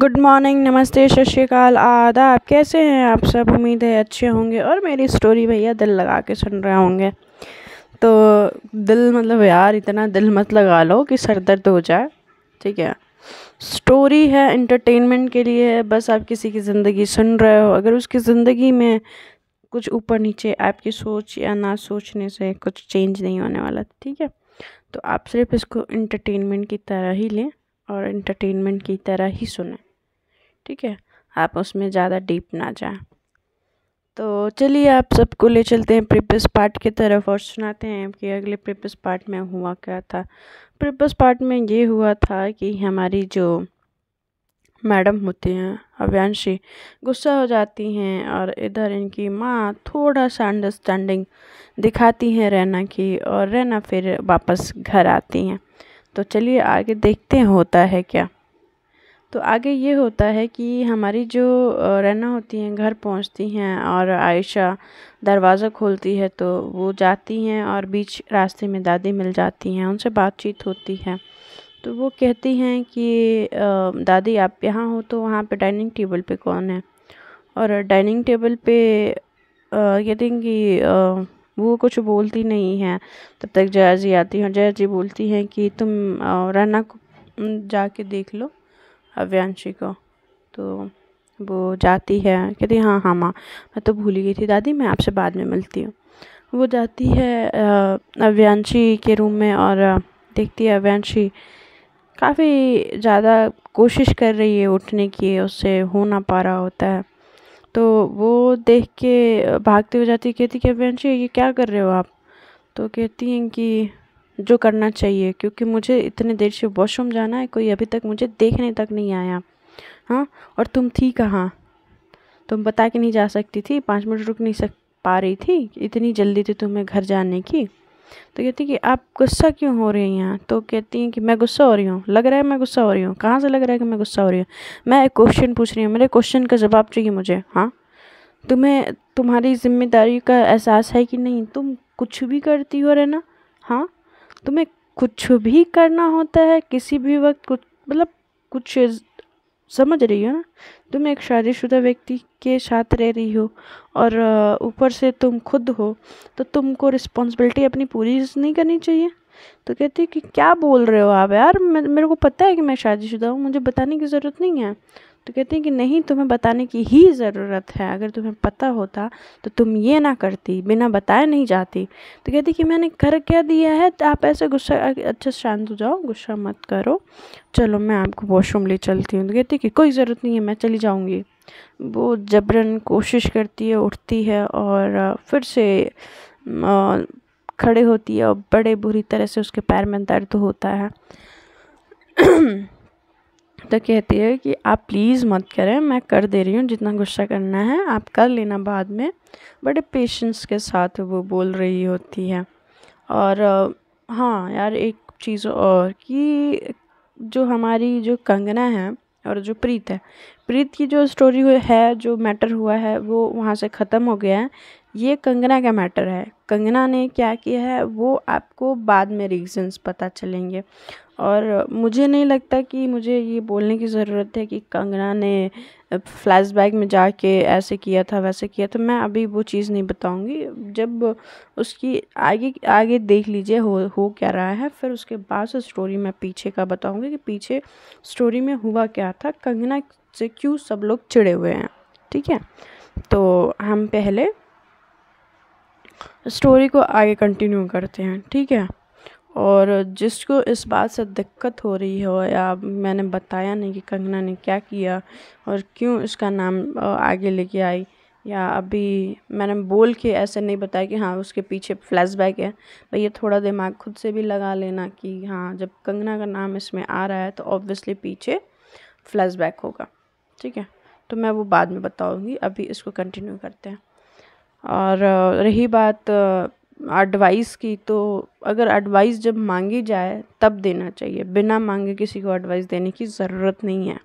Good morning नमस्ते सत श्रीकाल आदाब कैसे हैं आप सब उम्मीद है अच्छे होंगे और मेरी स्टोरी भैया दिल लगा के सुन रहे होंगे तो दिल मतलब यार इतना दिल मत लगा लो कि सर दर्द हो जाए ठीक है स्टोरी है इंटरटेनमेंट के लिए है बस आप किसी की ज़िंदगी सुन रहे हो अगर उसकी ज़िंदगी में कुछ ऊपर नीचे आपकी सोच या ना सोचने से कुछ चेंज नहीं होने वाला ठीक है तो आप सिर्फ इसको इंटरटेनमेंट की तरह ही लें और इंटरटेनमेंट की तरह ही सुने ठीक है आप उसमें ज़्यादा डीप ना जाएं तो चलिए आप सबको ले चलते हैं प्रिपस पार्ट की तरफ और सुनाते हैं कि अगले प्रिपस पार्ट में हुआ क्या था प्रिपस पार्ट में ये हुआ था कि हमारी जो मैडम होती हैं अव्यांशी गुस्सा हो जाती हैं और इधर इनकी माँ थोड़ा सा अंडरस्टैंडिंग दिखाती हैं रैना की और रैना फिर वापस घर आती हैं तो चलिए आगे देखते हैं होता है क्या तो आगे ये होता है कि हमारी जो रैना होती हैं घर पहुंचती हैं और आयशा दरवाज़ा खोलती है तो वो जाती हैं और बीच रास्ते में दादी मिल जाती हैं उनसे बातचीत होती है तो वो कहती हैं कि दादी आप यहाँ हो तो वहाँ पे डाइनिंग टेबल पे कौन है और डाइनिंग टेबल पे कहते हैं कि वो कुछ बोलती नहीं है तब तक जया जी आती हैं जया जी बोलती हैं कि तुम रैना को जाके देख लो अव्यांशी को तो वो जाती है कहती हाँ हाँ माँ मैं तो भूल ही गई थी दादी मैं आपसे बाद में मिलती हूँ वो जाती है अव्यांशी के रूम में और देखती है अव्यांशी काफ़ी ज़्यादा कोशिश कर रही है उठने की उससे हो ना पा रहा होता है तो वो देख के भागते हुए जाती कहती कि अव्यांशी ये क्या कर रहे हो आप तो कहती हैं कि जो करना चाहिए क्योंकि मुझे इतने देर से वॉशरूम जाना है कोई अभी तक मुझे देखने तक नहीं आया हाँ और तुम थी कहाँ तुम बता के नहीं जा सकती थी पाँच मिनट रुक नहीं सक पा रही थी इतनी जल्दी थी तुम्हें घर जाने की तो कहती कि आप गुस्सा क्यों हो रही हैं यहाँ तो कहती हैं कि मैं गुस्सा हो रही हूँ लग रहा है मैं गुस्सा हो रही हूँ कहाँ से लग रहा है कि मैं गुस्सा हो रही हूँ मैं एक क्वेश्चन पूछ रही हूँ मेरे क्वेश्चन का जवाब चाहिए मुझे हाँ तुम्हें तुम्हारी जिम्मेदारी का एहसास है कि नहीं तुम कुछ भी करती हो रहे ना हाँ तुम्हें कुछ भी करना होता है किसी भी वक्त कुछ मतलब कुछ समझ रही हो ना तुम एक शादीशुदा व्यक्ति के साथ रह रही हो और ऊपर से तुम खुद हो तो तुमको रिस्पॉन्सिबिलिटी अपनी पूरी नहीं करनी चाहिए तो कहती है कि क्या बोल रहे हो आप यार मेरे को पता है कि मैं शादीशुदा हूँ मुझे बताने की ज़रूरत नहीं है तो कहते हैं कि नहीं तुम्हें बताने की ही ज़रूरत है अगर तुम्हें पता होता तो तुम ये ना करती बिना बताए नहीं जाती तो कहती कि मैंने कर क्या दिया है तो आप ऐसे गुस्सा अच्छे शांत हो जाओ गुस्सा मत करो चलो मैं आपको वॉशरूम ले चलती हूँ तो कहती कि कोई ज़रूरत नहीं है मैं चली जाऊँगी वो जबरन कोशिश करती है उठती है और फिर से खड़े होती है और बड़े बुरी तरह से उसके पैर में दर्द होता है तो कहती है कि आप प्लीज़ मत करें मैं कर दे रही हूँ जितना गुस्सा करना है आप कर लेना बाद में बड़े पेशेंस के साथ वो बोल रही होती है और हाँ यार एक चीज़ और कि जो हमारी जो कंगना है और जो प्रीत है प्रीत की जो स्टोरी है जो मैटर हुआ है वो वहाँ से ख़त्म हो गया है ये कंगना का मैटर है कंगना ने क्या किया है वो आपको बाद में रीजंस पता चलेंगे और मुझे नहीं लगता कि मुझे ये बोलने की ज़रूरत है कि कंगना ने फ्लैशबैक में जाके ऐसे किया था वैसे किया था मैं अभी वो चीज़ नहीं बताऊंगी जब उसकी आगे आगे देख लीजिए हो हो क्या रहा है फिर उसके बाद से स्टोरी मैं पीछे का बताऊंगी कि पीछे स्टोरी में हुआ क्या था कंगना से क्यों सब लोग चिड़े हुए हैं ठीक है तो हम पहले स्टोरी को आगे कंटिन्यू करते हैं ठीक है और जिसको इस बात से दिक्कत हो रही हो या मैंने बताया नहीं कि कंगना ने क्या किया और क्यों इसका नाम आगे लेके आई या अभी मैंने बोल के ऐसे नहीं बताया कि हाँ उसके पीछे फ्लैशबैक है भाई ये थोड़ा दिमाग खुद से भी लगा लेना कि हाँ जब कंगना का नाम इसमें आ रहा है तो ऑब्वियसली पीछे फ्लैशबैक होगा ठीक है तो मैं वो बाद में बताऊँगी अभी इसको कंटिन्यू करते हैं और रही बात एडवाइस की तो अगर एडवाइस जब मांगी जाए तब देना चाहिए बिना मांगे किसी को एडवाइस देने की ज़रूरत नहीं है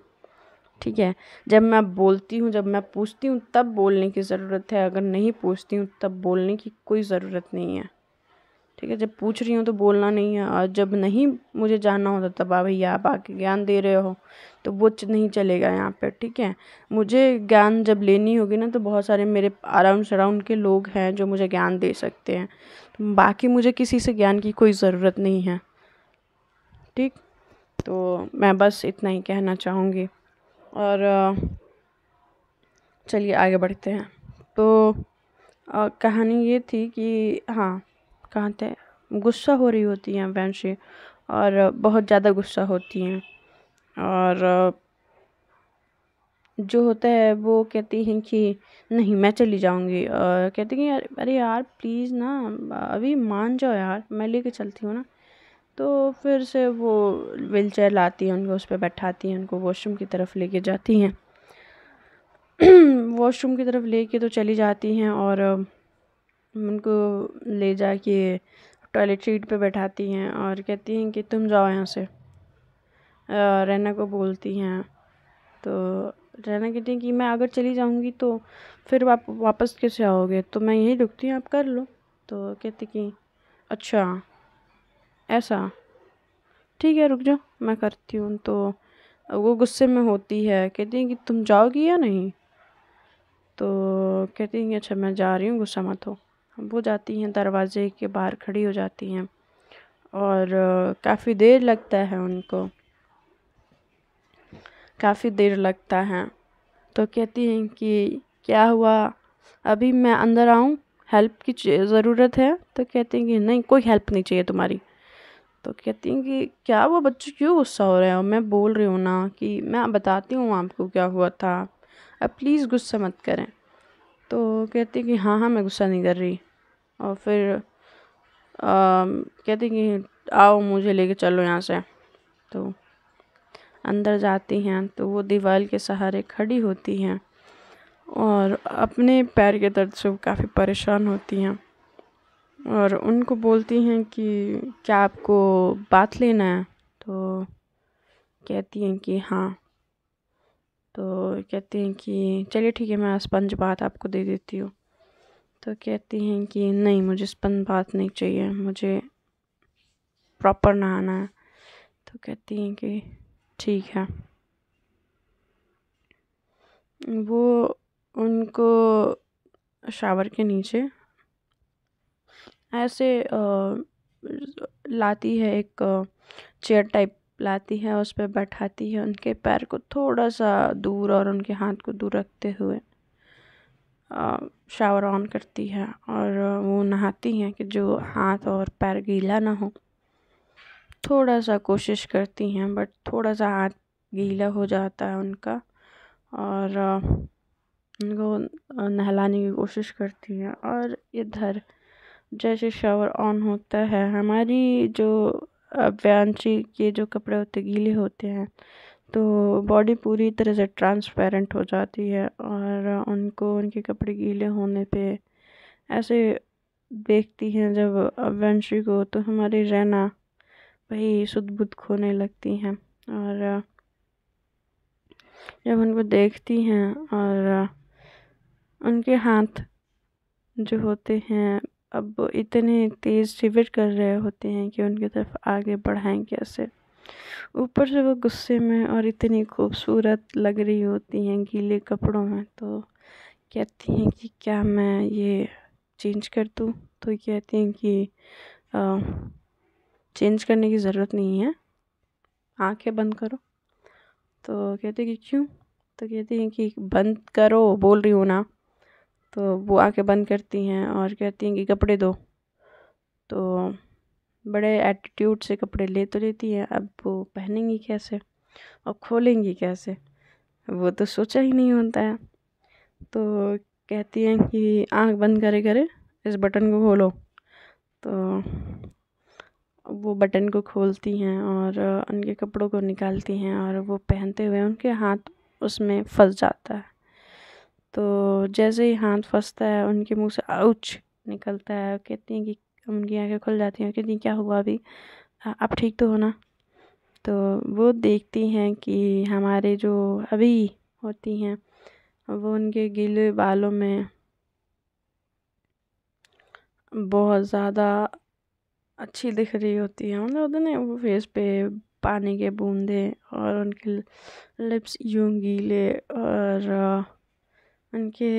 ठीक है जब मैं बोलती हूँ जब मैं पूछती हूँ तब बोलने की ज़रूरत है अगर नहीं पूछती हूँ तब बोलने की कोई ज़रूरत नहीं है ठीक है जब पूछ रही हूँ तो बोलना नहीं है और जब नहीं मुझे जानना होता तब आ भैया आप आके ज्ञान दे रहे हो तो वो नहीं चलेगा यहाँ पर ठीक है मुझे ज्ञान जब लेनी होगी ना तो बहुत सारे मेरे अराउंड सराउंड के लोग हैं जो मुझे ज्ञान दे सकते हैं तो बाकी मुझे किसी से ज्ञान की कोई ज़रूरत नहीं है ठीक तो मैं बस इतना ही कहना चाहूँगी और चलिए आगे बढ़ते हैं तो आ, कहानी ये थी कि हाँ कहते गुस्सा हो रही होती हैं वैंशी और बहुत ज़्यादा गुस्सा होती हैं और जो होता है वो कहती हैं कि नहीं मैं चली जाऊँगी और कहती कि कि अरे यार प्लीज़ ना अभी मान जाओ यार मैं लेके चलती हूँ ना तो फिर से वो व्हील चेयर लाती हैं उनको उस पर बैठाती हैं उनको वॉशरूम की तरफ लेके जाती हैं वॉशरूम की तरफ लेके तो चली जाती हैं और उनको ले जाके टॉयलेट सीट पे बैठाती हैं और कहती हैं कि तुम जाओ यहाँ से रैना को बोलती हैं तो रैना कहती हैं कि मैं अगर चली जाऊँगी तो फिर आप वापस कैसे आओगे तो मैं यहीं रुकती हूँ आप कर लो तो कहती कि अच्छा ऐसा ठीक है रुक जाओ मैं करती हूँ तो वो गुस्से में होती है कहती हैं कि तुम जाओगी या नहीं तो कहती हैं कि अच्छा मैं जा रही हूँ गुस्सा मत हो वो जाती हैं दरवाजे के बाहर खड़ी हो जाती हैं और काफ़ी देर लगता है उनको काफ़ी देर लगता है तो कहती हैं कि क्या हुआ अभी मैं अंदर आऊँ हेल्प की ज़रूरत है तो कहती हैं कि नहीं कोई हेल्प नहीं चाहिए तुम्हारी तो कहती हैं कि क्या वो बच्चों क्यों गुस्सा हो रहे हो मैं बोल रही हूँ ना कि मैं बताती हूँ आपको क्या हुआ था अब प्लीज़ गुस्सा मत करें तो कहती हैं कि हाँ हाँ मैं गुस्सा नहीं कर रही और फिर आ, कहती कि आओ मुझे लेके चलो यहाँ से तो अंदर जाती हैं तो वो दीवार के सहारे खड़ी होती हैं और अपने पैर के दर्द से वो काफ़ी परेशान होती हैं और उनको बोलती हैं कि क्या आपको बात लेना है तो कहती हैं कि हाँ तो कहती हैं कि चलिए ठीक है मैं स्पंज बात आपको दे देती हूँ तो कहती हैं कि नहीं मुझे स्पंज बात नहीं चाहिए मुझे प्रॉपर नहाना है तो कहती हैं कि ठीक है वो उनको शावर के नीचे ऐसे लाती है एक चेयर टाइप लाती है उस पर बैठाती है उनके पैर को थोड़ा सा दूर और उनके हाथ को दूर रखते हुए शावर ऑन करती है और वो नहाती हैं कि जो हाथ और पैर गीला ना हो थोड़ा सा कोशिश करती हैं बट थोड़ा सा हाथ गीला हो जाता है उनका और उनको नहलाने की कोशिश करती हैं और इधर जैसे शावर ऑन होता है हमारी जो अभ्यांशी के जो कपड़े होते गीले होते हैं तो बॉडी पूरी तरह से ट्रांसपेरेंट हो जाती है और उनको उनके कपड़े गीले होने पे ऐसे देखती हैं जब अभ्यांशी को तो हमारी रैना वही शुद्ध बुद्ध खोने लगती हैं और जब उनको देखती हैं और उनके हाथ जो होते हैं अब इतने तेज़ शिविर कर रहे होते हैं कि उनकी तरफ आगे बढ़ाएं कैसे ऊपर से वो गुस्से में और इतनी खूबसूरत लग रही होती हैं गीले कपड़ों में तो कहती हैं कि क्या मैं ये चेंज कर दूँ तो कहती हैं कि आ, चेंज करने की ज़रूरत नहीं है आंखें बंद करो तो कहते कि क्यों तो कहती हैं कि बंद करो बोल रही हूँ ना तो वो आंखें बंद करती हैं और कहती हैं कि कपड़े दो तो बड़े एटीट्यूड से कपड़े ले तो लेती हैं अब वो पहनेंगी कैसे और खोलेंगी कैसे वो तो सोचा ही नहीं होता है तो कहती हैं कि आंख बंद करे करे इस बटन को खोलो तो वो बटन को खोलती हैं और उनके कपड़ों को निकालती हैं और वो पहनते हुए उनके हाथ उसमें फंस जाता है तो जैसे ही हाथ फंसता है उनके मुंह से आउच निकलता है कहती हैं कि उनकी आंखें खुल जाती हैं कहती हैं क्या हुआ अभी आप ठीक तो हो ना तो वो देखती हैं कि हमारे जो अभी होती हैं वो उनके गीले बालों में बहुत ज़्यादा अच्छी दिख रही होती है मतलब होता ना वो फेस पे पानी के बूंदे और उनके लिप्स यूं गीले और उनके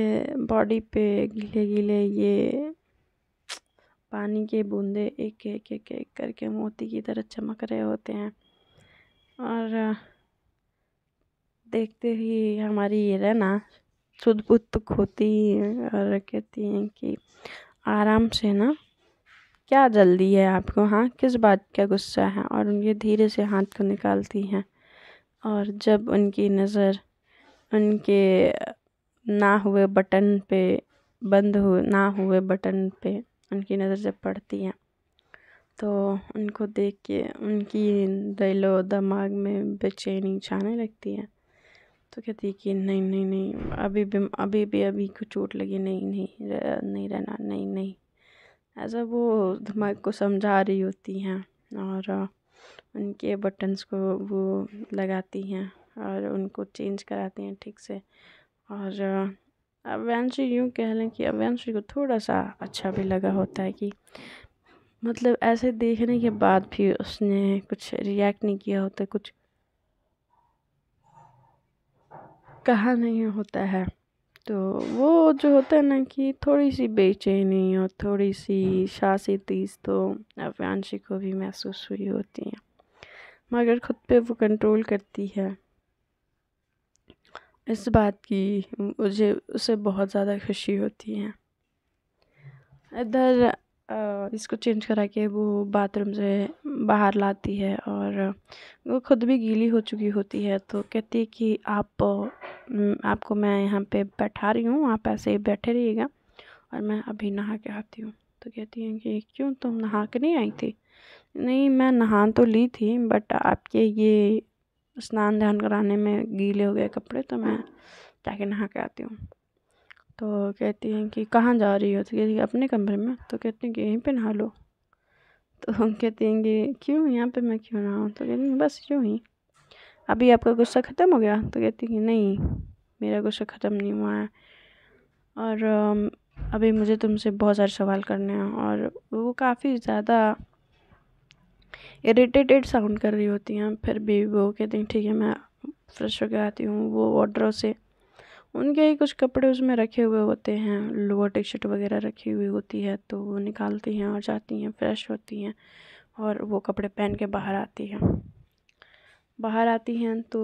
बॉडी पे गीले गीले ये पानी के बूंदे एक एक एक एक करके मोती की तरह चमक रहे होते हैं और देखते ही हमारी ये रहना शुद्ध बुध होती तो है और कहती हैं कि आराम से ना क्या जल्दी है आपको हाँ किस बात का गुस्सा है और उनके धीरे से हाथ को निकालती हैं और जब उनकी नज़र उनके ना हुए बटन पे बंद हुए ना हुए बटन पे उनकी नज़र जब पड़ती है तो उनको देख के उनकी दिलो दिमाग में बेचैनी छाने लगती है तो कहती है कि नहीं नहीं नहीं अभी भी अभी भी अभी को चोट लगी नहीं नहीं नहीं रहना नहीं नहीं ऐसा वो दिमाग को समझा रही होती हैं और उनके बटन्स को वो लगाती हैं और उनको चेंज कराती हैं ठीक से और अवयांशी यूँ कह लें कि अवयांशी को थोड़ा सा अच्छा भी लगा होता है कि मतलब ऐसे देखने के बाद भी उसने कुछ रिएक्ट नहीं किया होता कुछ कहा नहीं होता है तो वो जो होता है ना कि थोड़ी सी बेचैनी और थोड़ी सी सासी हाँ। तीज तो अव्यांशी को भी महसूस हुई होती है मगर ख़ुद पे वो कंट्रोल करती है इस बात की मुझे उसे बहुत ज़्यादा खुशी होती है इधर इसको चेंज करा के वो बाथरूम से बाहर लाती है और वो खुद भी गीली हो चुकी होती है तो कहती है कि आप आपको मैं यहाँ पे बैठा रही हूँ आप ऐसे ही बैठे रहिएगा और मैं अभी नहा के आती हूँ तो कहती हैं कि क्यों तुम नहा के नहीं आई थी नहीं मैं नहा तो ली थी बट आपके ये स्नान ध्यान कराने में गीले हो गए कपड़े तो मैं जाके नहा के आती हूँ तो कहती हैं कि कहाँ जा रही हो तो कहती है अपने कमरे में तो कहती हैं कि यहीं पे नहा लो तो हम कहती हैं कि क्यों यहाँ पे मैं क्यों नहाऊँ तो कहती हैं बस यूँ ही अभी आपका गुस्सा ख़त्म हो गया तो कहती कि नहीं मेरा गुस्सा ख़त्म नहीं हुआ है और अभी मुझे तुमसे बहुत सारे सवाल करने हैं और वो काफ़ी ज़्यादा इरीटेटेड साउंड कर रही होती हैं फिर भी वो कहती हैं ठीक है मैं फ्रेश होकर आती हूँ वो वार्ड्रो से उनके ही कुछ कपड़े उसमें रखे हुए होते हैं लोअर टी शर्ट वगैरह रखी हुई होती है तो वो निकालती हैं और जाती हैं फ्रेश होती हैं और वो कपड़े पहन के बाहर आती हैं बाहर आती हैं तो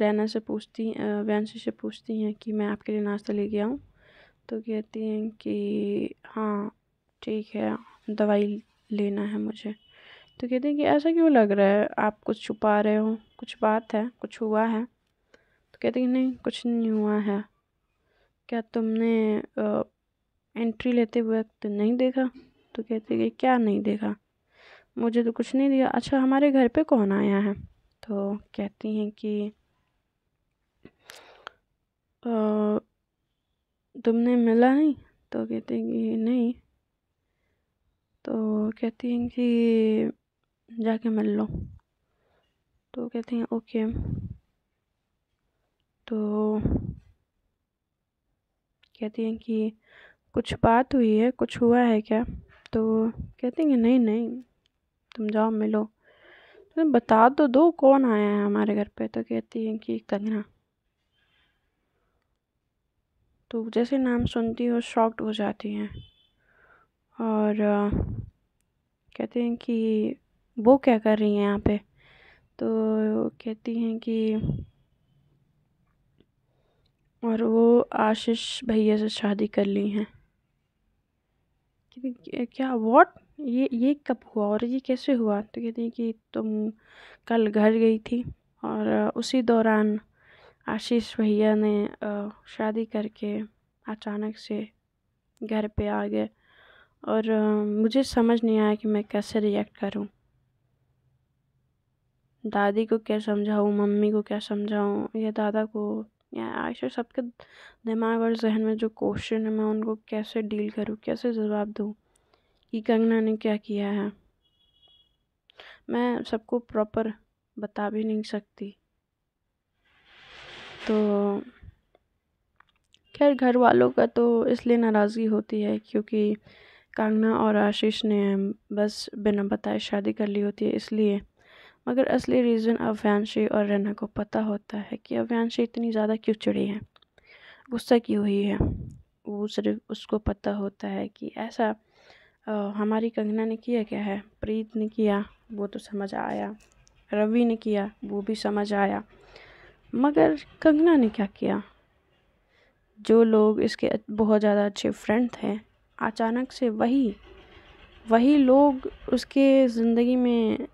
रैना से पूछती वैंसी से पूछती हैं कि मैं आपके लिए नाश्ता ले गया हूँ तो कहती हैं कि हाँ ठीक है दवाई लेना है मुझे तो कहती हैं कि ऐसा क्यों लग रहा है आप कुछ छुपा रहे हो कुछ बात है कुछ हुआ है तो कहती हैं नहीं कुछ नहीं हुआ है क्या तुमने आ, एंट्री लेते वक्त नहीं देखा तो कहती है क्या नहीं देखा मुझे तो कुछ नहीं दिया अच्छा हमारे घर पे कौन आया है तो कहती हैं कि तुमने मिला नहीं तो कहते हैं कि नहीं तो कहती हैं कि जाके मिल लो तो कहते हैं ओके तो कहती हैं कि कुछ बात हुई है कुछ हुआ है क्या तो कहती हैं कि नहीं नहीं तुम जाओ मिलो बता दो तो दो कौन आया है हमारे घर पे तो कहती है कि कंगना तो जैसे नाम सुनती हो शॉक्ड हो जाती हैं और कहते हैं कि वो क्या कर रही हैं यहाँ पे तो कहती हैं कि और वो आशीष भैया से शादी कर ली हैं क्या वॉट ये ये कब हुआ और ये कैसे हुआ तो कहती हैं कि तुम कल घर गई थी और उसी दौरान आशीष भैया ने शादी करके अचानक से घर पे आ गए और मुझे समझ नहीं आया कि मैं कैसे रिएक्ट करूं दादी को क्या समझाऊं मम्मी को क्या समझाऊं या दादा को या आयशा सबके दिमाग और जहन में जो क्वेश्चन है मैं उनको कैसे डील करूं कैसे जवाब दूं कि कंगना ने क्या किया है मैं सबको प्रॉपर बता भी नहीं सकती तो खैर घर वालों का तो इसलिए नाराज़गी होती है क्योंकि कांगना और आशीष ने बस बिना बताए शादी कर ली होती है इसलिए मगर असली रीज़न अव्यांशी और रैना को पता होता है कि अव्यांशी इतनी ज़्यादा क्यों चिड़ी है गुस्सा क्यों हुई है वो सिर्फ उसको पता होता है कि ऐसा हमारी कंगना ने किया क्या है प्रीत ने किया वो तो समझ आया रवि ने किया वो भी समझ आया मगर कंगना ने क्या किया जो लोग इसके बहुत ज़्यादा अच्छे फ्रेंड थे अचानक से वही वही लोग उसके ज़िंदगी में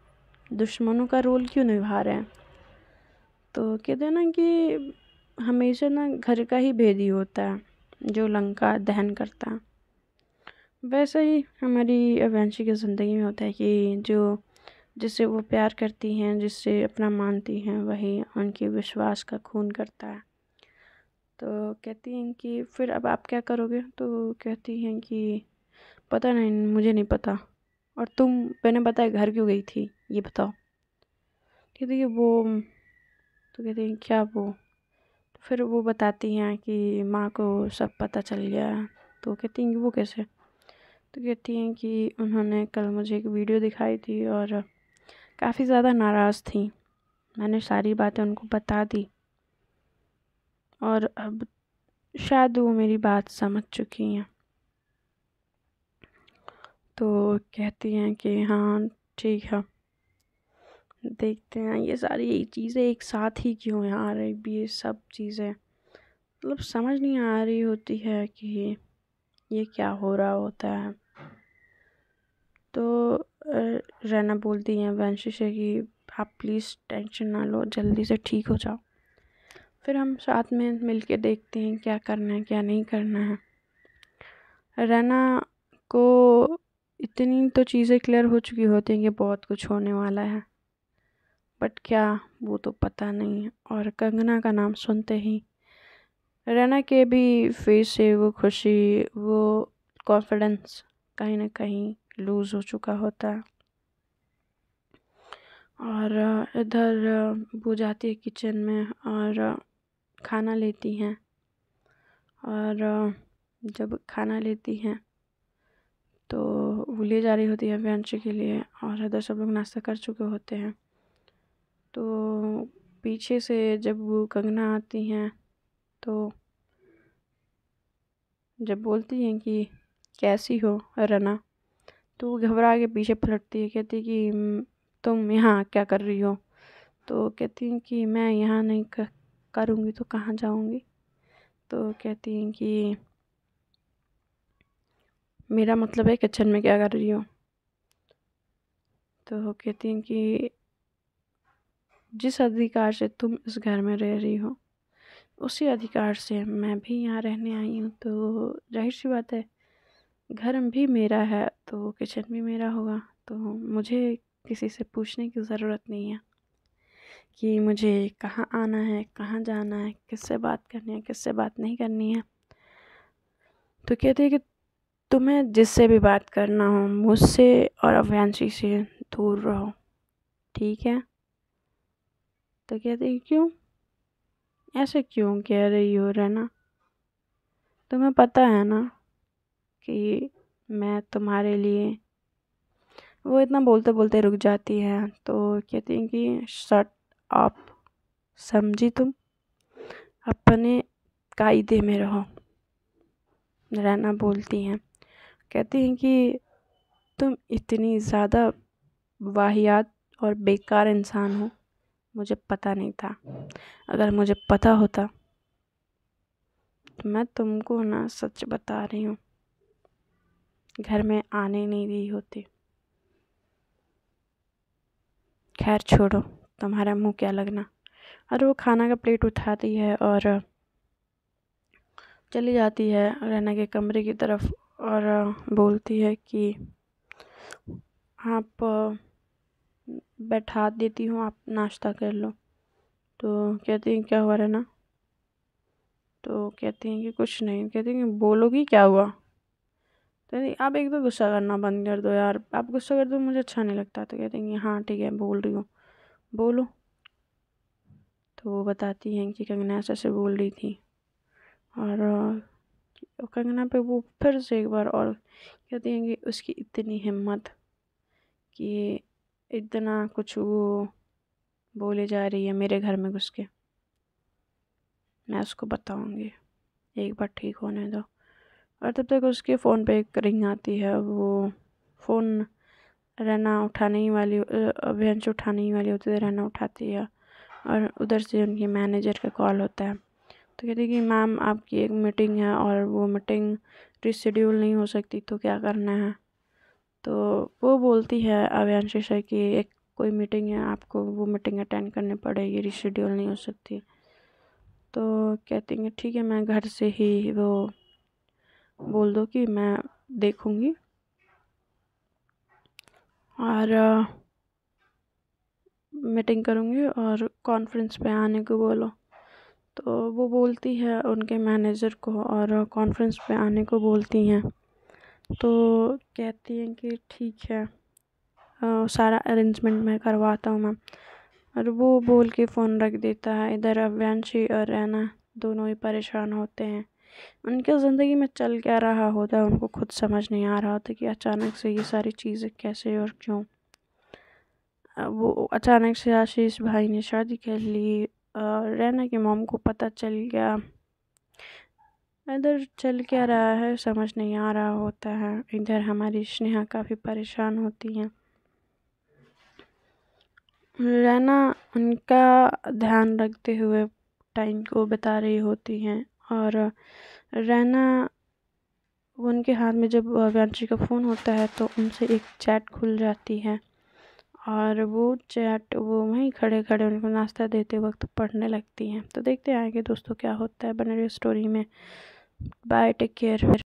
दुश्मनों का रोल क्यों निभा रहे हैं तो कहते हैं ना कि हमेशा ना घर का ही भेदी होता है जो लंका दहन करता है वैसे ही हमारी अवेंशी की ज़िंदगी में होता है कि जो जिससे वो प्यार करती हैं जिससे अपना मानती हैं वही उनके विश्वास का खून करता है तो कहती हैं कि फिर अब आप क्या करोगे तो कहती हैं कि पता नहीं मुझे नहीं पता और तुम मैंने बताया घर क्यों गई थी ये बताओ कहती है वो तो कहती हैं क्या वो तो फिर वो बताती हैं कि माँ को सब पता चल गया तो कहती हैं कि वो कैसे तो कहती हैं कि उन्होंने कल मुझे एक वीडियो दिखाई थी और काफ़ी ज़्यादा नाराज़ थी मैंने सारी बातें उनको बता दी और अब शायद वो मेरी बात समझ चुकी हैं तो कहती हैं कि हाँ ठीक है देखते हैं ये सारी चीज़ें एक साथ ही क्यों आ रही भी ये सब चीज़ें मतलब समझ नहीं आ रही होती है कि ये क्या हो रहा होता है तो रैना बोलती हैं वंशी से कि आप प्लीज़ टेंशन ना लो जल्दी से ठीक हो जाओ फिर हम साथ में मिल के देखते हैं क्या करना है क्या नहीं करना है रैना को इतनी तो चीज़ें क्लियर हो चुकी होती हैं कि बहुत कुछ होने वाला है बट क्या वो तो पता नहीं है और कंगना का नाम सुनते ही रैना के भी फेस से वो खुशी वो कॉन्फिडेंस कहीं ना कहीं लूज़ हो चुका होता है और इधर वो जाती है किचन में और खाना लेती हैं और जब खाना लेती हैं तो वो ले जा रही होती है ब्रंच के लिए और इधर सब लोग नाश्ता कर चुके होते हैं तो पीछे से जब वो कंगना आती हैं तो जब बोलती हैं कि कैसी हो रना तो वो घबरा के पीछे पलटती है कहती है कि तुम यहाँ क्या कर रही हो तो कहती हैं कि मैं यहाँ नहीं करूँगी तो कहाँ जाऊँगी तो कहती हैं कि मेरा मतलब है किचन में क्या कर रही हो तो कहती हैं कि जिस अधिकार से तुम इस घर में रह रही हो उसी अधिकार से मैं भी यहाँ रहने आई हूँ तो जाहिर सी बात है घर भी मेरा है तो किचन भी मेरा होगा तो मुझे किसी से पूछने की ज़रूरत नहीं है कि मुझे कहाँ आना है कहाँ जाना है किससे बात करनी है किससे बात नहीं करनी है तो कहते हैं कि तुम्हें जिससे भी बात करना हो मुझसे और अवैंशी से दूर रहो ठीक है तो कहते हैं क्यों ऐसे क्यों कह रही हो रहना तुम्हें पता है ना कि मैं तुम्हारे लिए वो इतना बोलते बोलते रुक जाती है तो कहती हैं कि शट आप समझी तुम अपने कायदे में रहो रहना बोलती हैं कहती हैं कि तुम इतनी ज़्यादा वाहियात और बेकार इंसान हो मुझे पता नहीं था अगर मुझे पता होता तो मैं तुमको ना सच बता रही हूँ घर में आने नहीं दी होती खैर छोड़ो तुम्हारा मुंह क्या लगना और वो खाना का प्लेट उठाती है और चली जाती है रहना के कमरे की तरफ और बोलती है कि आप बैठा देती हूँ आप नाश्ता कर लो तो कहती हैं क्या हुआ रहना तो कहती हैं कि कुछ नहीं कहती हैं बोलोगी क्या हुआ तो नहीं आप एक तो गुस्सा करना बंद कर दो यार आप गुस्सा कर दो मुझे अच्छा नहीं लगता तो कहते हैं हाँ ठीक है बोल रही हूँ बोलो तो वो बताती हैं कि कंगना ऐसे ऐसे बोल रही थी और कंगना पे वो फिर से एक बार और कहती हैं कि उसकी इतनी हिम्मत कि इतना कुछ वो बोले जा रही है मेरे घर में घुस के मैं उसको बताऊँगी एक बार ठीक होने दो और तब तक उसके फ़ोन पे एक रिंग आती है वो फ़ोन रहना उठाने ही वाली अभियंश उठाने ही वाली होती है तो रहना उठाती है और उधर से उनके मैनेजर का कॉल होता है तो कहती है कि मैम आपकी एक मीटिंग है और वो मीटिंग रिशेड्यूल नहीं हो सकती तो क्या करना है तो वो बोलती है अभियंश से कि एक कोई मीटिंग है आपको वो मीटिंग अटेंड करनी पड़ेगी रिशेड्यूल नहीं हो सकती तो कहती हैं ठीक है मैं घर से ही वो बोल दो कि मैं देखूँगी और मीटिंग करूँगी और कॉन्फ्रेंस पे आने को बोलो तो वो बोलती है उनके मैनेजर को और कॉन्फ्रेंस पे आने को बोलती हैं तो कहती हैं कि ठीक है आ, सारा अरेंजमेंट मैं करवाता हूँ मैम और वो बोल के फ़ोन रख देता है इधर अव्यांशी और रहना दोनों ही परेशान होते हैं उनके ज़िंदगी में चल क्या रहा होता है उनको खुद समझ नहीं आ रहा होता कि अचानक से ये सारी चीज़ें कैसे और क्यों वो अचानक से आशीष भाई ने शादी कर ली रहना की मोम को पता चल गया इधर चल क्या रहा है समझ नहीं आ रहा होता है इधर हमारी स्नेहा काफ़ी परेशान होती हैं रैना उनका ध्यान रखते हुए टाइम को बिता रही होती हैं और रैना उनके हाथ में जब वंशी का फ़ोन होता है तो उनसे एक चैट खुल जाती है और वो चैट वो वहीं खड़े खड़े उनको नाश्ता देते वक्त पढ़ने लगती हैं तो देखते हैं आगे दोस्तों क्या होता है बने रही स्टोरी में बाय टेक केयर